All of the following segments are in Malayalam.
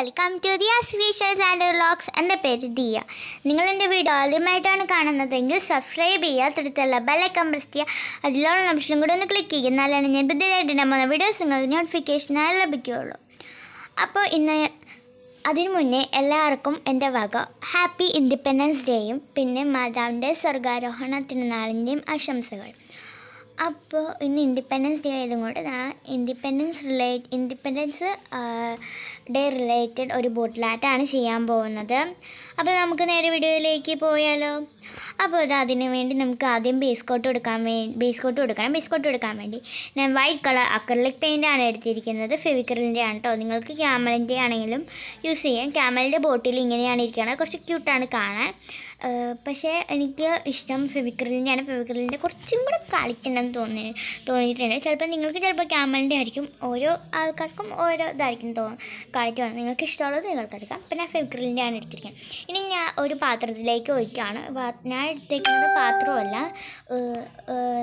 welcome to Diya creations and vlogs എൻ്റെ പേര് ദിയ നിങ്ങൾ എൻ്റെ വീഡിയോ ആദ്യമായിട്ടാണ് കാണുന്നതെങ്കിൽ സബ്സ്ക്രൈബ് ചെയ്യുക തൊടുത്തുള്ള ബെല്ലൈക്കൺ പ്രസ് ചെയ്യുക അതിലുള്ള നിമിഷം കൂടെ ഒന്ന് ക്ലിക്ക് ചെയ്യുക എന്നാലാണ് ഞാൻ പുതിയതായിട്ട് നമ്മുടെ വീഡിയോസ് നിങ്ങൾക്ക് നോട്ടിഫിക്കേഷനായി ലഭിക്കുകയുള്ളൂ അപ്പോൾ ഇന്ന് അതിനു മുന്നേ എല്ലാവർക്കും എൻ്റെ വക ഹാപ്പി ഇൻഡിപെൻഡൻസ് ഡേയും പിന്നെ മാതാവിൻ്റെ സ്വർഗാരോഹണ തിരുനാളിൻ്റെയും ആശംസകളും അപ്പോൾ ഇന്ന് ഇൻഡിപെൻഡൻസ് ഡേ കൊണ്ട് ഞാൻ independence relate independence day related ഒരു ബോട്ടിലായിട്ടാണ് ചെയ്യാൻ പോകുന്നത് അപ്പോൾ നമുക്ക് നേരെ വീഡിയോയിലേക്ക് പോയാലോ അപ്പോൾ അതിന് വേണ്ടി നമുക്ക് ആദ്യം ബേസ് കോട്ട് കൊടുക്കാൻ വേണ്ടി ബേസ് കോട്ട് കൊടുക്കണം ബേസ് കോട്ട് കൊടുക്കാൻ വേണ്ടി ഞാൻ വൈറ്റ് കളർ അക്രലിക് ആണ് എടുത്തിരിക്കുന്നത് ഫെവിക്രലിൻ്റെ ആണ് കേട്ടോ നിങ്ങൾക്ക് ക്യാമലിൻ്റെ ആണെങ്കിലും യൂസ് ചെയ്യാം ക്യാമലിൻ്റെ ബോട്ടിൽ ഇങ്ങനെയാണ് ഇരിക്കുന്നത് കുറച്ച് ക്യൂട്ടാണ് കാണാൻ പക്ഷേ എനിക്ക് ഇഷ്ടം ഫെവിക്രിലിൻ്റെയാണ് ഫെവിക്രിലിൻ്റെ കുറച്ചും കൂടെ കളിക്കണമെന്ന് തോന്നി തോന്നിയിട്ടുണ്ട് ചിലപ്പോൾ നിങ്ങൾക്ക് ചിലപ്പോൾ ക്യാമലിൻ്റെ ആയിരിക്കും ഓരോ ആൾക്കാർക്കും ഓരോ ഇതായിരിക്കും തോന്നും കളിക്കുന്നത് നിങ്ങൾക്ക് ഇഷ്ടമുള്ളത് നിങ്ങൾക്ക് എടുക്കാം പിന്നെ ഞാൻ ഫെവിക്രിലിൻ്റെ ആണ് എടുത്തിരിക്കുന്നത് ഇനി ഞാൻ ഒരു പാത്രത്തിലേക്ക് ഒഴിക്കുകയാണ് ഞാൻ എടുത്തേക്കുന്നത് പാത്രമല്ല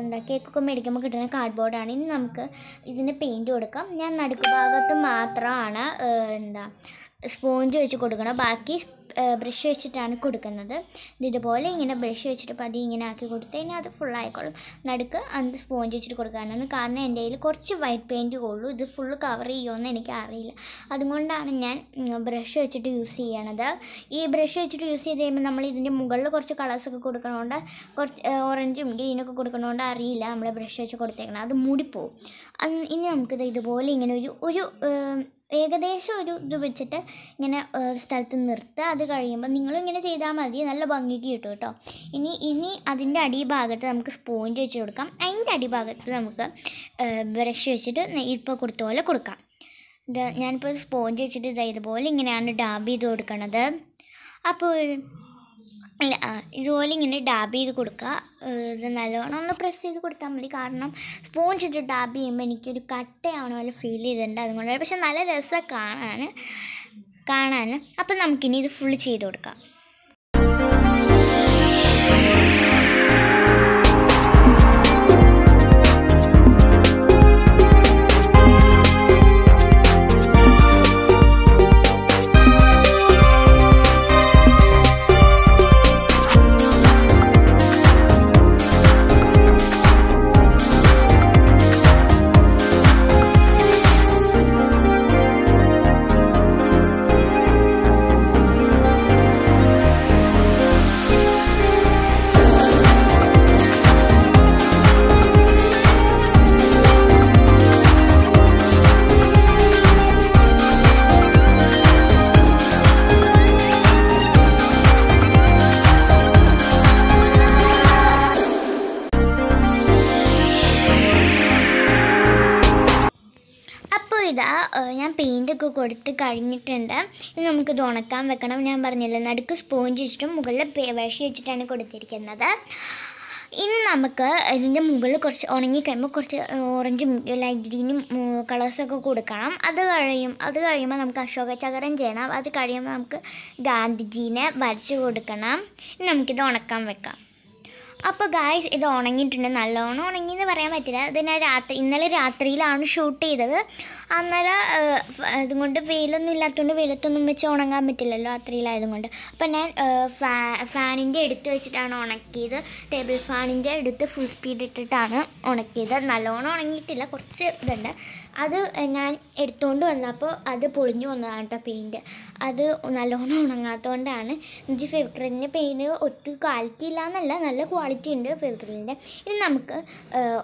എന്താ കേക്കൊക്കെ മേടിക്കുമ്പോൾ കിട്ടുന്ന കാർഡ്ബോർഡാണ് ഇനി നമുക്ക് ഇതിന് പെയിൻറ്റ് കൊടുക്കാം ഞാൻ നടുക്ക് ഭാഗത്ത് മാത്രമാണ് എന്താ സ്പോഞ്ച് വെച്ച് കൊടുക്കണം ബാക്കി ബ്രഷ് വെച്ചിട്ടാണ് കൊടുക്കുന്നത് ഇതുപോലെ ഇങ്ങനെ ബ്രഷ് വെച്ചിട്ട് പതി ഇങ്ങനെ ആക്കി കൊടുത്ത് കഴിഞ്ഞാൽ അത് ഫുള്ളായിക്കോളും നടുക്ക് അത് സ്പോഞ്ച് വെച്ചിട്ട് കൊടുക്കാനാണ് കാരണം എൻ്റെ കയ്യിൽ കുറച്ച് വൈറ്റ് പെയിൻറ്റ് ഉള്ളൂ ഇത് ഫുള്ള് കവർ ചെയ്യുമെന്ന് എനിക്ക് അറിയില്ല അതുകൊണ്ടാണ് ഞാൻ ബ്രഷ് വെച്ചിട്ട് യൂസ് ചെയ്യണത് ഈ ബ്രഷ് വെച്ചിട്ട് യൂസ് ചെയ്ത് കഴിയുമ്പോൾ നമ്മൾ ഇതിൻ്റെ മുകളിൽ കുറച്ച് കളേഴ്സൊക്കെ കൊടുക്കണോണ്ട് കുറച്ച് ഓറഞ്ചും ഗ്രീനൊക്കെ കൊടുക്കണോണ്ട് അറിയില്ല നമ്മൾ ബ്രഷ് വെച്ച് കൊടുത്തേക്കണം അത് മൂടിപ്പോവും ഇനി നമുക്കിത് ഇതുപോലെ ഇങ്ങനെ ഒരു ഒരു ഏകദേശം ഒരു ഇത് വെച്ചിട്ട് ഇങ്ങനെ ഒരു സ്ഥലത്ത് നിർത്തുക അത് കഴിയുമ്പോൾ നിങ്ങളും ഇങ്ങനെ ചെയ്താൽ മതി നല്ല ഭംഗിക്ക് കിട്ടും കേട്ടോ ഇനി ഇനി അതിൻ്റെ അടിഭാഗത്ത് നമുക്ക് സ്പോഞ്ച് വെച്ച് കൊടുക്കാം അതിൻ്റെ അടിഭാഗത്ത് നമുക്ക് ബ്രഷ് വെച്ചിട്ട് ഇപ്പോൾ കൊടുത്ത പോലെ കൊടുക്കാം ഇത് ഞാനിപ്പോൾ സ്പോഞ്ച് വെച്ചിട്ട് ഇതായതുപോലെ ഇങ്ങനെയാണ് ഡാബ് ചെയ്ത് കൊടുക്കണത് അപ്പോൾ അല്ല ഇതുപോലെ ഇങ്ങനെ ഡാബ് ചെയ്ത് കൊടുക്കുക ഇത് നല്ലോണം ഒന്ന് പ്രസ് ചെയ്ത് കൊടുത്താൽ മതി കാരണം സ്പോഞ്ച് ഇട്ട് ഡാബ് ചെയ്യുമ്പോൾ എനിക്കൊരു കട്ടയാവണ പോലെ ഫീൽ ചെയ്തിട്ടുണ്ട് അതുകൊണ്ടാണ് പക്ഷെ നല്ല രസമാണ് കാണാൻ കാണാൻ അപ്പം നമുക്കിനി ഇത് ഫുള്ള് ചെയ്ത് കൊടുക്കാം ഞാൻ പെയിൻറ്റൊക്കെ കൊടുത്ത് കഴിഞ്ഞിട്ടുണ്ട് ഇനി നമുക്കിത് ഉണക്കാൻ വെക്കണം ഞാൻ പറഞ്ഞില്ല നടുക്ക് സ്പോഞ്ച് വെച്ചിട്ടും മുകളിൽ വിഷം വെച്ചിട്ടാണ് കൊടുത്തിരിക്കുന്നത് ഇനി നമുക്ക് ഇതിൻ്റെ മുകളിൽ കുറച്ച് ഉണങ്ങി കഴിയുമ്പോൾ കുറച്ച് ഓറഞ്ചും ലൈറ്റ് ഗ്രീനും കളേഴ്സൊക്കെ കൊടുക്കണം അത് കഴിയും അത് കഴിയുമ്പോൾ നമുക്ക് അശോക ചകരം ചെയ്യണം അത് കഴിയുമ്പോൾ നമുക്ക് ഗാന്ധിജീനെ വരച്ച് കൊടുക്കണം ഇനി നമുക്കിത് ഉണക്കാൻ വെക്കാം അപ്പോൾ ഗായ്സ് ഇത് ഉണങ്ങിയിട്ടുണ്ട് നല്ലോണം ഉണങ്ങി എന്ന് പറയാൻ പറ്റില്ല ഇതിനെ രാത്രി ഇന്നലെ രാത്രിയിലാണ് ഷൂട്ട് ചെയ്തത് അന്നേരം അതുകൊണ്ട് വെയിലൊന്നും ഇല്ലാത്തതുകൊണ്ട് വെയിലത്തൊന്നും വെച്ച് ഉണങ്ങാൻ പറ്റില്ലല്ലോ രാത്രിയിലായതുകൊണ്ട് അപ്പോൾ ഞാൻ ഫാ ഫാനിൻ്റെ എടുത്ത് വെച്ചിട്ടാണ് ഉണക്കിയത് ടേബിൾ ഫാനിൻ്റെ എടുത്ത് ഫുൾ സ്പീഡ് ഇട്ടിട്ടാണ് ഉണക്കിയത് നല്ലോണം ഉണങ്ങിയിട്ടില്ല കുറച്ച് ഇതുണ്ട് അത് ഞാൻ എടുത്തുകൊണ്ട് വന്നപ്പോൾ അത് പൊളിഞ്ഞു വന്നതാണ് കേട്ടോ പെയിൻറ്റ് അത് നല്ലോണം ഉണങ്ങാത്തതുകൊണ്ടാണ് എനിക്ക് ഫെവിക്രിലിൻ്റെ പെയിൻറ്റ് ഒട്ടും ക്വാളിറ്റി ഇല്ല എന്നല്ല നല്ല ക്വാളിറ്റി ഉണ്ട് ഫെവിക്രിലിൻ്റെ ഇനി നമുക്ക്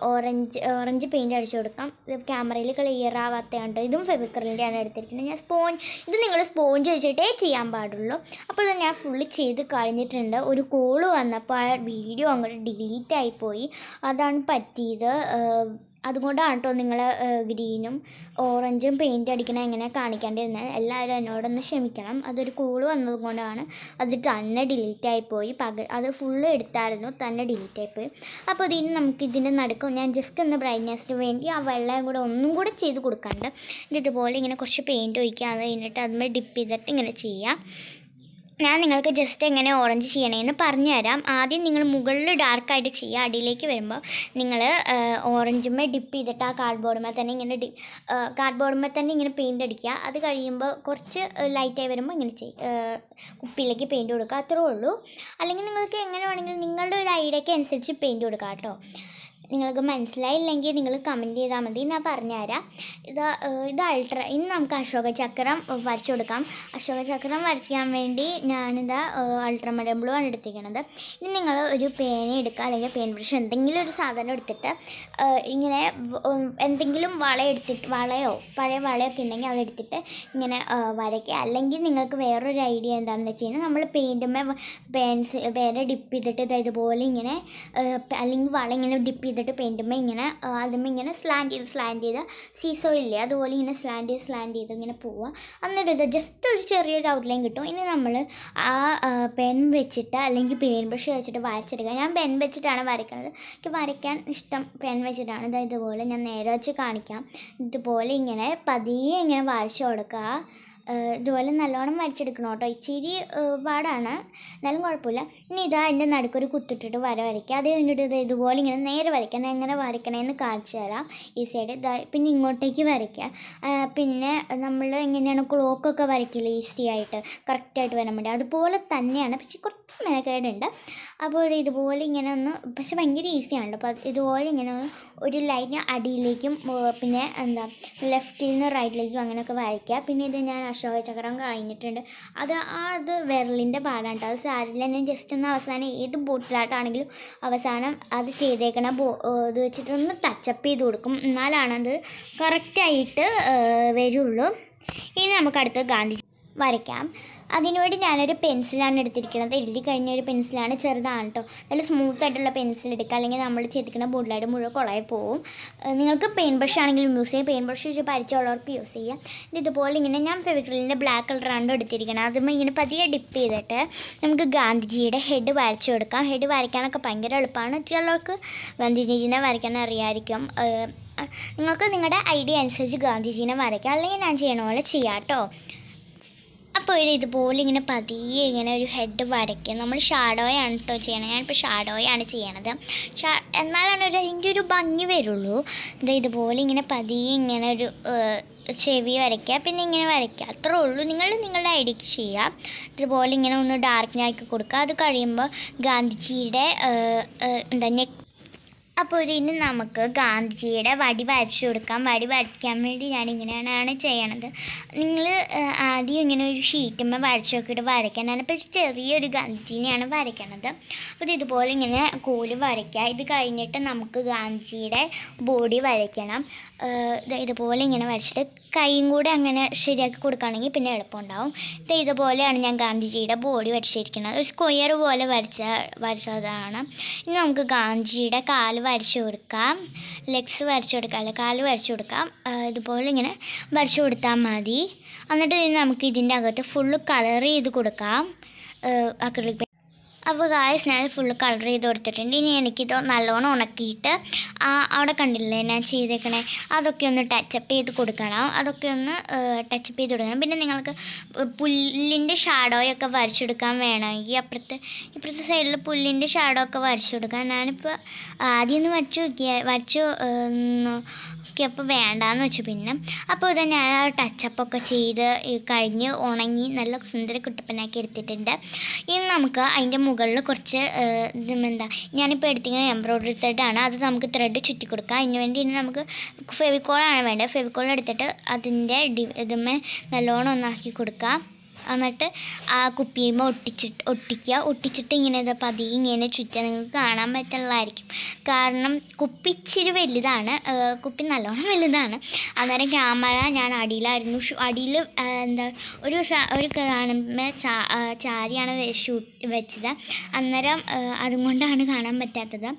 ഓറഞ്ച് ഓറഞ്ച് പെയിൻറ്റ് അടിച്ചു കൊടുക്കാം ഇത് ക്യാമറയിൽ ക്ലിയർ ആവാത്തതുണ്ട് ഇതും ഫെവിക്രിലിൻ്റെയാണ് എടുത്തിരിക്കുന്നത് ഞാൻ സ്പോഞ്ച് ഇത് നിങ്ങൾ സ്പോഞ്ച് വെച്ചിട്ടേ ചെയ്യാൻ പാടുള്ളൂ അപ്പോൾ ഇത് ഞാൻ ഫുള്ള് ചെയ്ത് കഴിഞ്ഞിട്ടുണ്ട് ഒരു കോള് വന്നപ്പോൾ ആ വീഡിയോ അങ്ങോട്ട് ഡിലീറ്റ് ആയിപ്പോയി അതാണ് പറ്റിയത് അതുകൊണ്ടാണ് കേട്ടോ നിങ്ങൾ ഗ്രീനും ഓറഞ്ചും പെയിൻ്റ് അടിക്കണേ എങ്ങനെ കാണിക്കേണ്ടിയിരുന്നത് എല്ലാവരും എന്നോടൊന്ന് ക്ഷമിക്കണം അതൊരു കൂൾ വന്നത് കൊണ്ടാണ് അത് തന്നെ ഡിലീറ്റ് ആയിപ്പോയി പക അത് ഫുള്ള് എടുത്തായിരുന്നു തന്നെ ഡിലീറ്റ് ആയിപ്പോയി അപ്പോൾ ഇതിന് നമുക്ക് ഇതിൻ്റെ നടക്കും ഞാൻ ജസ്റ്റ് ഒന്ന് ബ്രൈറ്റ്നെസ്സിന് വേണ്ടി ആ വെള്ളം കൂടെ ഒന്നും കൂടെ ചെയ്ത് കൊടുക്കാണ്ട് ഇതുപോലെ ഇങ്ങനെ കുറച്ച് പെയിൻറ്റ് ഒഴിക്കുക അത് കഴിഞ്ഞിട്ട് അതിന്മേൽ ഡിപ്പ് ചെയ്തിട്ട് ഇങ്ങനെ ചെയ്യുക ഞാൻ നിങ്ങൾക്ക് ജസ്റ്റ് എങ്ങനെ ഓറഞ്ച് ചെയ്യണമെന്ന് പറഞ്ഞു തരാം ആദ്യം നിങ്ങൾ മുകളിൽ ഡാർക്കായിട്ട് ചെയ്യുക അടിയിലേക്ക് വരുമ്പോൾ നിങ്ങൾ ഓറഞ്ചുമ്മേ ഡിപ്പ് ചെയ്തിട്ട് ആ കാർഡ്ബോർഡുമ്മേ തന്നെ ഇങ്ങനെ ഡി കാർഡ്ബോർഡുമ്മേ തന്നെ ഇങ്ങനെ പെയിൻ്റ് അടിക്കുക അത് കഴിയുമ്പോൾ കുറച്ച് ലൈറ്റായി വരുമ്പോൾ ഇങ്ങനെ ചെയ്യും കുപ്പിയിലേക്ക് പെയിൻറ്റ് കൊടുക്കുക അത്രേ ഉള്ളൂ അല്ലെങ്കിൽ നിങ്ങൾക്ക് എങ്ങനെ വേണമെങ്കിലും നിങ്ങളുടെ ഒരു ഐഡിയയ്ക്ക് അനുസരിച്ച് പെയിൻറ്റ് കൊടുക്കുക കേട്ടോ നിങ്ങൾക്ക് മനസ്സിലായില്ലെങ്കിൽ നിങ്ങൾ കമൻറ്റ് ചെയ്താൽ മതി ഞാൻ പറഞ്ഞുതരാം ഇത് ഇത് അൾട്ര ഇനി നമുക്ക് അശോക ചക്രം വരച്ചു കൊടുക്കാം അശോക ചക്രം വരയ്ക്കാൻ വേണ്ടി ഞാനിതാ അൾട്രമരം ബ്ലൂ ആണ് എടുത്തിരിക്കുന്നത് ഇനി നിങ്ങൾ ഒരു പേന എടുക്കുക അല്ലെങ്കിൽ പേൻ ബ്രഷ് എന്തെങ്കിലും ഒരു സാധനം എടുത്തിട്ട് ഇങ്ങനെ എന്തെങ്കിലും വള എടുത്തിട്ട് വളയോ പഴയ വളയൊക്കെ ഉണ്ടെങ്കിൽ അതെടുത്തിട്ട് ഇങ്ങനെ വരയ്ക്കുക അല്ലെങ്കിൽ നിങ്ങൾക്ക് വേറൊരു ഐഡിയ എന്താണെന്ന് വെച്ച് കഴിഞ്ഞാൽ നമ്മൾ പെയിൻറ്റുമ്മേ പേൻസ് പേന ഡിപ്പ് ചെയ്തിട്ട് ഇതുപോലെ ഇങ്ങനെ അല്ലെങ്കിൽ വള ഇങ്ങനെ ഡിപ്പ് ചെയ്തിട്ട് ചെയ്തിട്ട് പെയിൻറ്റുമ്പോൾ ഇങ്ങനെ അതുമ്പോൾ ഇങ്ങനെ സ്ലാൻഡ് ചെയ്ത് സ്ലാൻഡ് ചെയ്ത് സീസോ ഇല്ലേ അതുപോലെ ഇങ്ങനെ സ്ലാൻഡ് ചെയ്ത് സ്ലാൻഡ് ചെയ്ത് ഇങ്ങനെ പോവുക അന്നൊരു ഇത് ജസ്റ്റ് ഒരു ചെറിയൊരു ഔട്ട്ലൈൻ കിട്ടും ഇനി നമ്മൾ ആ പെൻ വെച്ചിട്ട് അല്ലെങ്കിൽ പെയിൻ ബ്രഷ് വെച്ചിട്ട് വരച്ചെടുക്കുക ഞാൻ പെൻ വെച്ചിട്ടാണ് വരയ്ക്കുന്നത് എനിക്ക് വരയ്ക്കാൻ ഇഷ്ടം പെൻ വെച്ചിട്ടാണ് ഇതാ ഇതുപോലെ ഞാൻ നേരെ വെച്ച് കാണിക്കാം ഇതുപോലെ ഇങ്ങനെ പതിയെ ഇങ്ങനെ വരച്ചു കൊടുക്കുക ഇതുപോലെ നല്ലോണം വരച്ചെടുക്കണം കേട്ടോ ഇച്ചിരി പാടാണ് എന്നാലും കുഴപ്പമില്ല ഇനി ഇതാ എൻ്റെ നടുക്കൊരു കുത്തിട്ടിട്ട് വര വരയ്ക്കുക അത് കഴിഞ്ഞിട്ട് ഇതുപോലെ ഇങ്ങനെ നേരെ വരയ്ക്കണം എങ്ങനെ വരയ്ക്കണമെന്ന് കാണിച്ചു തരാം സൈഡ് ഇതാ പിന്നെ ഇങ്ങോട്ടേക്ക് വരയ്ക്കുക പിന്നെ നമ്മൾ എങ്ങനെയാണ് ക്ലോക്കൊക്കെ വരയ്ക്കില്ല ഈസി ആയിട്ട് കറക്റ്റായിട്ട് വരാൻ വേണ്ടി അതുപോലെ തന്നെയാണ് പക്ഷേ കുറച്ച് മേക്കേടുണ്ട് അപ്പോൾ ഇതുപോലെ ഇങ്ങനെ ഒന്ന് പക്ഷെ ഭയങ്കര ഈസിയാണല്ലോ അപ്പോൾ ഇതുപോലെ ഇങ്ങനെ ഒരു ലൈന് അടിയിലേക്കും പിന്നെ എന്താ ലെഫ്റ്റിൽ നിന്ന് റൈറ്റിലേക്കും അങ്ങനെയൊക്കെ വരയ്ക്കുക പിന്നെ ഇത് ഞാൻ അശോകചക്രം കഴിഞ്ഞിട്ടുണ്ട് അത് ആ അത് വിരലിൻ്റെ പാടാണ് കേട്ടോ അത് സാരിയിൽ തന്നെ ജസ്റ്റ് ഒന്ന് അവസാനം ഏത് ബോട്ടിലായിട്ടാണെങ്കിലും അവസാനം അത് ചെയ്തേക്കണ ഇത് വെച്ചിട്ടൊന്ന് ടച്ചപ്പ് ചെയ്ത് കൊടുക്കും എന്നാലാണത് കറക്റ്റായിട്ട് വരുള്ളൂ ഇനി നമുക്ക് അടുത്ത് ഗാന്ധിജി വരയ്ക്കാം അതിനുവേണ്ടി ഞാനൊരു പെൻസിലാണ് എടുത്തിരിക്കുന്നത് എഴുതി കഴിഞ്ഞ ഒരു പെൻസിലാണ് ചെറുതാണ് കേട്ടോ നല്ല സ്മൂത്ത് ആയിട്ടുള്ള പെൻസിൽ എടുക്കുക അല്ലെങ്കിൽ നമ്മൾ ചെയ്തിരിക്കുന്ന ബുള്ളായിട്ട് മുഴുവൻ കുളമായി പോവും നിങ്ങൾക്ക് പെയിൻ ബ്രഷ് ആണെങ്കിലും യൂസ് ചെയ്യാം പെയിൻ ബ്രഷ് വെച്ച് പരിചയമുള്ളവർക്ക് യൂസ് ചെയ്യാം ഇതുപോലെ ഇങ്ങനെ ഞാൻ ഫെവിക്രിലിൻ്റെ ബ്ലാക്ക് കളറാണ് എടുത്തിരിക്കുന്നത് അതും ഇങ്ങനെ പതിയെ ഡിപ്പ് ചെയ്തിട്ട് നമുക്ക് ഗാന്ധിജിയുടെ ഹെഡ് വരച്ചു കൊടുക്കാം ഹെഡ് വരയ്ക്കാനൊക്കെ ഭയങ്കര എളുപ്പമാണ് ചിലർക്ക് ഗാന്ധിജിനെ വരയ്ക്കാൻ അറിയാമായിരിക്കും നിങ്ങൾക്ക് നിങ്ങളുടെ ഐഡിയ അനുസരിച്ച് ഗാന്ധിജീനെ വരയ്ക്കാം അല്ലെങ്കിൽ ഞാൻ ചെയ്യണ പോലെ ചെയ്യാം കേട്ടോ അപ്പോൾ ഒരു ഇതുപോലെ ഇങ്ങനെ പതിയെ ഇങ്ങനെ ഒരു ഹെഡ് വരയ്ക്കും നമ്മൾ ഷാഡോയാണ് കേട്ടോ ചെയ്യണത് ഞാനിപ്പോൾ ഷാഡോയാണ് ചെയ്യണത് ഷാ എന്നാലാണ് ഒരു അതിൻ്റെ ഒരു ഭംഗി വരുള്ളൂ ഇതാ ഇതുപോലെ ഇങ്ങനെ പതിയെ ഇങ്ങനെ ഒരു ചെവി വരയ്ക്കുക പിന്നെ ഇങ്ങനെ വരയ്ക്കുക അത്രേ ഉള്ളൂ നിങ്ങൾ നിങ്ങളുടെ ഐഡിയക്ക് ചെയ്യുക ഇതുപോലെ ഇങ്ങനെ ഒന്ന് ഡാർക്കിനാക്കി കൊടുക്കുക അത് കഴിയുമ്പോൾ ഗാന്ധിജിയുടെ എന്താ നെക്ക് അപ്പോൾ ഇനി നമുക്ക് ഗാന്ധിജിയുടെ വടി വരച്ചു കൊടുക്കാം വടി വരയ്ക്കാൻ വേണ്ടി ഞാൻ ഇങ്ങനെയാണ് ചെയ്യണത് നിങ്ങൾ ആദ്യം ഇങ്ങനെ ഒരു ഷീറ്റുമ്പോൾ വരച്ചു നോക്കിയിട്ട് വരയ്ക്കാൻ ഞാനിപ്പോൾ ചെറിയൊരു ഗാന്ധിജിനെയാണ് വരയ്ക്കണത് അപ്പോൾ ഇതുപോലെ ഇങ്ങനെ കൂല് വരയ്ക്കുക ഇത് കഴിഞ്ഞിട്ട് നമുക്ക് ഗാന്ധിജിയുടെ ബോഡി വരയ്ക്കണം ഇതുപോലെ ഇങ്ങനെ വരച്ചിട്ട് കൈയും കൂടെ അങ്ങനെ ശരിയാക്കി കൊടുക്കുകയാണെങ്കിൽ പിന്നെ എളുപ്പമുണ്ടാവും ഇത് ഇതുപോലെയാണ് ഞാൻ ഗാന്ധിജിയുടെ ബോഡി വരച്ചിരിക്കുന്നത് ഒരു സ്ക്വയർ പോലെ വരച്ച വരച്ചതാണ് ഇനി നമുക്ക് ഗാന്ധിജിയുടെ കാല് വരച്ചു കൊടുക്കാം ലെഗ്സ് വരച്ചു കൊടുക്കാം അല്ല കാല് വരച്ചു കൊടുക്കാം ഇതുപോലെ ഇങ്ങനെ വരച്ചു കൊടുത്താൽ മതി എന്നിട്ട് നമുക്ക് ഇതിൻ്റെ അകത്ത് ഫുള്ള് കളർ ചെയ്ത് കൊടുക്കാം അക്രിലിക് അപ്പോൾ ഗായസ് ഞാൻ ഫുള്ള് കളർ ചെയ്ത് കൊടുത്തിട്ടുണ്ട് ഇനി എനിക്കിത് നല്ലോണം ഉണക്കിയിട്ട് അവിടെ കണ്ടില്ലേ ഞാൻ ചെയ്തേക്കണേ അതൊക്കെ ഒന്ന് ടച്ചപ്പ് ചെയ്ത് കൊടുക്കണം അതൊക്കെ ഒന്ന് ടച്ചപ്പ് ചെയ്ത് കൊടുക്കണം പിന്നെ നിങ്ങൾക്ക് പുല്ലിൻ്റെ ഷാഡോയൊക്കെ വരച്ചെടുക്കാൻ വേണമെങ്കിൽ അപ്പുറത്തെ ഇപ്പുറത്തെ സൈഡിൽ പുല്ലിൻ്റെ ഷാഡോ ഒക്കെ വരച്ചെടുക്കാൻ ഞാനിപ്പോൾ ഒന്ന് വരച്ചു നോക്കിയ വരച്ചു ഒക്കെ അപ്പോൾ വേണ്ടാന്ന് വെച്ചു പിന്നെ അപ്പോൾ ഇത് ഞാൻ ടച്ചപ്പൊക്കെ ചെയ്ത് കഴിഞ്ഞ് ഉണങ്ങി നല്ല സുന്ദര കുട്ടപ്പനാക്കി എടുത്തിട്ടുണ്ട് ഇനി നമുക്ക് അതിൻ്റെ മുകളിൽ കുറച്ച് എന്താ ഞാനിപ്പോൾ എടുത്തിങ്ങനെ എംബ്രോയ്ഡറി സെറ്റാണ് അത് നമുക്ക് ത്രെഡ് ചുറ്റി കൊടുക്കാം അതിന് വേണ്ടി ഇനി നമുക്ക് ഫെവിക്കോളാണ് വേണ്ടത് ഫെവിക്കോൾ എടുത്തിട്ട് അതിൻ്റെ ഇതുമേ നല്ലോണം ഒന്നാക്കി കൊടുക്കാം എന്നിട്ട് ആ കുപ്പിയുമ്പോൾ ഒട്ടിച്ചിട്ട് ഒട്ടിക്കുക ഒട്ടിച്ചിട്ട് ഇങ്ങനെ ഇതാ പതിയെ ഇങ്ങനെ ചുറ്റുക നിങ്ങൾക്ക് കാണാൻ പറ്റുള്ളതായിരിക്കും കാരണം കുപ്പി ഇച്ചിരി വലുതാണ് കുപ്പി നല്ലോണം വലുതാണ് അന്നേരം ക്യാമറ ഞാൻ അടിയിലായിരുന്നു അടിയിൽ എന്താ ഒരു ഒരു കാണുമ്പോൾ ചാരിയാണ് ഷൂട്ട് വെച്ചത് അന്നേരം അതുകൊണ്ടാണ് കാണാൻ പറ്റാത്തത്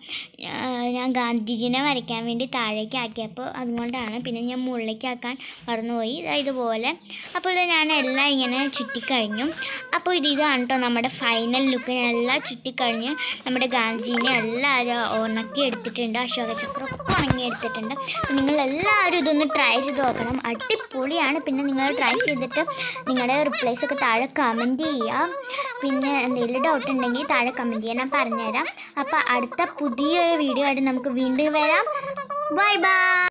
ഞാൻ ഗാന്ധിജിനെ വരയ്ക്കാൻ വേണ്ടി താഴേക്ക് ആക്കിയപ്പോൾ അതുകൊണ്ടാണ് പിന്നെ ഞാൻ മുകളിലേക്ക് ആക്കാൻ മറന്നുപോയി ഇതുപോലെ അപ്പോൾ ഞാൻ എല്ലാം ഇങ്ങനെ ചുറ്റും ചുറ്റിക്കഴിഞ്ഞു അപ്പോൾ ഇത് ഇതാണ് കേട്ടോ നമ്മുടെ ഫൈനൽ ലുക്ക് എല്ലാം ചുറ്റിക്കഴിഞ്ഞ് നമ്മുടെ ഗാന്ധിജീനെ എല്ലാവരും ഉണക്കി എടുത്തിട്ടുണ്ട് അശോകചക്രമൊക്കെ ഉണങ്ങി എടുത്തിട്ടുണ്ട് നിങ്ങൾ നിങ്ങളെല്ലാവരും ഇതൊന്ന് ട്രൈ ചെയ്ത് നോക്കണം അടിപൊളിയാണ് പിന്നെ നിങ്ങൾ ട്രൈ ചെയ്തിട്ട് നിങ്ങളുടെ റിപ്ലൈസ് ഒക്കെ താഴെ കമൻറ്റ് ചെയ്യാം പിന്നെ എന്തെങ്കിലും ഡൗട്ട് ഉണ്ടെങ്കിൽ താഴെ കമൻറ്റ് ചെയ്യാം ഞാൻ പറഞ്ഞുതരാം അപ്പോൾ അടുത്ത പുതിയൊരു വീഡിയോ ആയിട്ട് നമുക്ക് വീണ്ടും വരാം ബൈ ബൈ